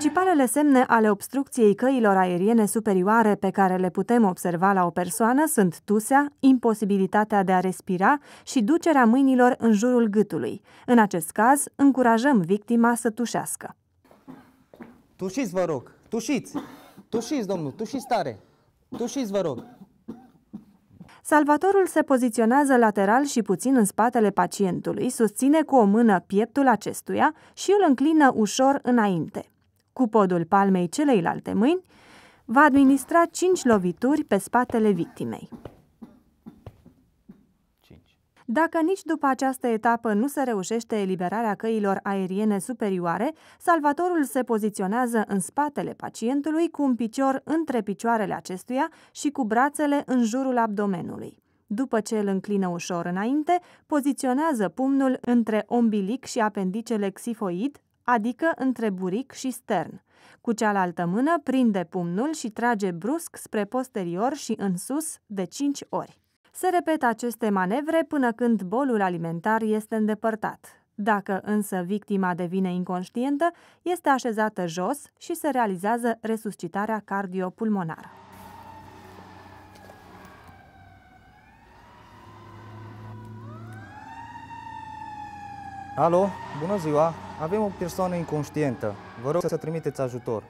Principalele semne ale obstrucției căilor aeriene superioare pe care le putem observa la o persoană sunt tusea, imposibilitatea de a respira și ducerea mâinilor în jurul gâtului. În acest caz, încurajăm victima să tușească. Tușiți, vă rog! Tușiți! Tușiți, domnul! Tușiți tare! Tușiți, vă rog! Salvatorul se poziționează lateral și puțin în spatele pacientului, susține cu o mână pieptul acestuia și îl înclină ușor înainte. Cu podul palmei celeilalte mâini, va administra 5 lovituri pe spatele victimei. Dacă nici după această etapă nu se reușește eliberarea căilor aeriene superioare, salvatorul se poziționează în spatele pacientului cu un picior între picioarele acestuia și cu brațele în jurul abdomenului. După ce îl înclină ușor înainte, poziționează pumnul între ombilic și apendicele xifoid, adică între buric și stern. Cu cealaltă mână prinde pumnul și trage brusc spre posterior și în sus de 5 ori. Se repetă aceste manevre până când bolul alimentar este îndepărtat. Dacă însă victima devine inconștientă, este așezată jos și se realizează resuscitarea cardiopulmonară. Alo, bună ziua! Avem o persoană inconștientă. Vă rog să trimiteți ajutor.